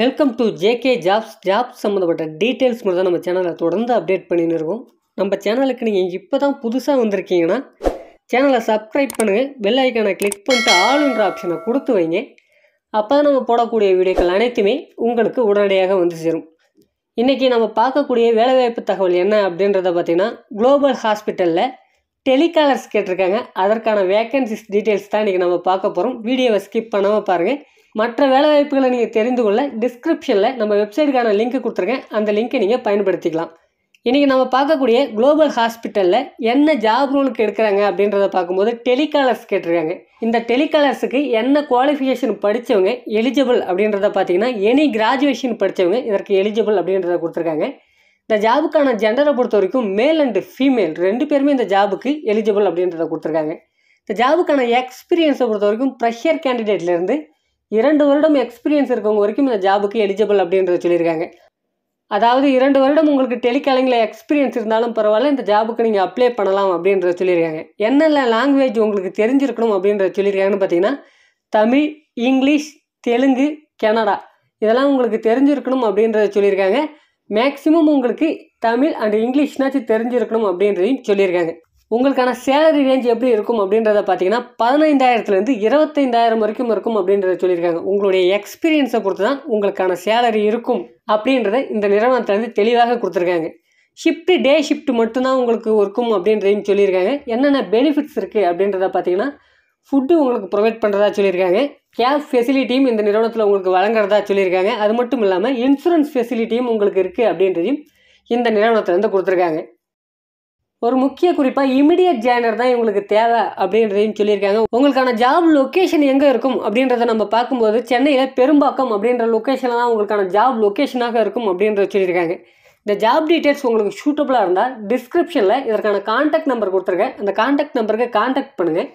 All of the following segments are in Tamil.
welcome to JK jobs jobs சம்மந்தப்பட்ட டீட்டெயில்ஸ் மட்டும் தான் நம்ம சேனலை தொடர்ந்து அப்டேட் பண்ணின்னு இருக்கோம் நம்ம சேனலுக்கு நீங்கள் இப்போ தான் புதுசாக வந்திருக்கீங்கன்னா சேனலை சப்ஸ்கிரைப் பண்ணுங்கள் பெல் ஐக்கானை கிளிக் பண்ணிட்டு ஆளுன்ற ஆப்ஷனை கொடுத்து வைங்க அப்போ தான் நம்ம போடக்கூடிய வீடியோக்கள் அனைத்துமே உங்களுக்கு உடனடியாக வந்து சேரும் இன்றைக்கி நம்ம பார்க்கக்கூடிய வேலைவாய்ப்பு தகவல் என்ன அப்படின்றத பார்த்திங்கன்னா குளோபல் ஹாஸ்பிட்டலில் டெலிகாலர்ஸ் கேட்டிருக்காங்க அதற்கான வேக்கன்சிஸ் டீட்டெயில்ஸ் தான் இன்றைக்கி நம்ம பார்க்க போகிறோம் வீடியோவை ஸ்கிப் பண்ணாமல் பாருங்கள் மற்ற வேலைவாய்ப்புகளை நீங்கள் தெரிந்து கொள்ள டிஸ்கிரிப்ஷனில் நம்ம வெப்சைட்டுக்கான லிங்க் கொடுத்துருக்கேன் அந்த லிங்க்கை நீங்கள் பயன்படுத்திக்கலாம் இன்றைக்கி நம்ம பார்க்கக்கூடிய குளோபல் ஹாஸ்பிட்டலில் என்ன ஜாப் ரோலுக்கு எடுக்கிறாங்க அப்படின்றத பார்க்கும்போது டெலிகாலர்ஸ் கேட்டிருக்காங்க இந்த டெலிகாலர்ஸுக்கு என்ன குவாலிஃபிகேஷன் படித்தவங்க எலிஜிபிள் அப்படின்றத பார்த்தீங்கன்னா எனி கிராஜுவேஷன் படித்தவங்க இதற்கு எலிஜிபிள் அப்படின்றத கொடுத்துருக்காங்க இந்த ஜாபுக்கான ஜெண்டரை பொறுத்த வரைக்கும் மேல் அண்டு ஃபீமேல் ரெண்டு பேருமே இந்த ஜாபுக்கு எலிஜிபிள் அப்படின்றத கொடுத்துருக்காங்க இந்த ஜாபுக்கான எக்ஸ்பீரியன்ஸை பொறுத்த வரைக்கும் ப்ரெஷர் கேண்டிடேட்லேருந்து இரண்டு வருடம் எக்ஸ்பீரியன்ஸ் இருக்கவங்க வரைக்கும் இந்த ஜாபுக்கு எலிஜிபிள் அப்படின்றத சொல்லியிருக்காங்க அதாவது இரண்டு வருடம் உங்களுக்கு டெலிகாலிங்கில் எக்ஸ்பீரியன்ஸ் இருந்தாலும் பரவாயில்ல இந்த ஜாபுக்கு நீங்கள் அப்ளை பண்ணலாம் அப்படின்றத சொல்லியிருக்காங்க என்னென்ன லாங்குவேஜ் உங்களுக்கு தெரிஞ்சிருக்கணும் அப்படின்றத சொல்லியிருக்காங்கன்னு பார்த்தீங்கன்னா தமிழ் இங்கிலீஷ் தெலுங்கு கனடா இதெல்லாம் உங்களுக்கு தெரிஞ்சிருக்கணும் அப்படின்றத சொல்லியிருக்காங்க மேக்ஸிமம் உங்களுக்கு தமிழ் அண்ட் இங்கிலீஷ்னாச்சும் தெரிஞ்சிருக்கணும் அப்படின்றதையும் சொல்லியிருக்காங்க உங்களுக்கான சேலரி ரேஞ்ச் எப்படி இருக்கும் அப்படின்றத பார்த்தீங்கன்னா பதினைந்தாயிரத்துலேருந்து இருபத்தைந்தாயிரம் வரைக்கும் இருக்கும் அப்படின்றத சொல்லியிருக்காங்க உங்களுடைய எக்ஸ்பீரியன்ஸை பொறுத்து தான் உங்களுக்கான சேலரி இருக்கும் அப்படின்றத இந்த நிறுவனத்துலேருந்து தெளிவாக கொடுத்துருக்காங்க ஷிஃப்ட்டு டே ஷிஃப்ட் மட்டும்தான் உங்களுக்கு இருக்கும் அப்படின்றதையும் சொல்லியிருக்காங்க என்னென்ன பெனிஃபிட்ஸ் இருக்குது அப்படின்றத பார்த்தீங்கன்னா ஃபுட்டு உங்களுக்கு ப்ரொவைட் பண்ணுறதா சொல்லியிருக்காங்க கேப் ஃபெசிலிட்டியும் இந்த நிறுவனத்தில் உங்களுக்கு வழங்குறதா சொல்லியிருக்காங்க அது மட்டும் இல்லாமல் இன்சூரன்ஸ் ஃபெசிலிட்டியும் உங்களுக்கு இருக்குது அப்படின்றதையும் இந்த நிறுவனத்துலேருந்து கொடுத்துருக்காங்க ஒரு முக்கிய குறிப்பாக இமிடியட் ஜேனர் தான் இவங்களுக்கு தேவை அப்படின்றதையும் சொல்லியிருக்காங்க உங்களுக்கான ஜாப் லொக்கேஷன் எங்கே இருக்கும் அப்படின்றத நம்ம பார்க்கும்போது சென்னையில் பெரும்பாக்கம் அப்படின்ற லொக்கேஷனில் தான் உங்களுக்கான ஜாப் லொக்கேஷனாக இருக்கும் அப்படின்றத சொல்லியிருக்காங்க இந்த ஜாப் டீட்டெயில்ஸ் உங்களுக்கு சூட்டபுளாக இருந்தால் டிஸ்கிரிப்ஷனில் இதற்கான கான்டாக்ட் நம்பர் கொடுத்துருக்கேன் அந்த கான்டாக்ட் நம்பருக்கு கான்டாக்ட் பண்ணுங்கள்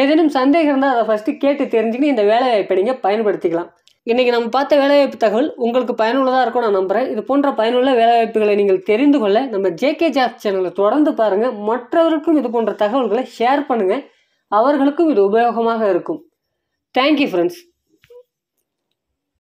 ஏதேனும் சந்தேகம் இருந்தால் அதை ஃபஸ்ட்டு கேட்டு தெரிஞ்சுக்கிட்டு இந்த வாய்ப்பை நீங்கள் பயன்படுத்திக்கலாம் இன்றைக்கி நம்ம பார்த்த வேலைவாய்ப்பு தகவல் உங்களுக்கு பயனுள்ளதாக இருக்கும் நான் நம்புகிறேன் இது போன்ற பயனுள்ள வேலைவாய்ப்புகளை நீங்கள் தெரிந்து கொள்ள நம்ம ஜேகே ஜாப் சேனலை தொடர்ந்து பாருங்கள் மற்றவருக்கும் இது போன்ற தகவல்களை ஷேர் பண்ணுங்கள் அவர்களுக்கும் இது உபயோகமாக இருக்கும் தேங்க்யூ ஃப்ரெண்ட்ஸ்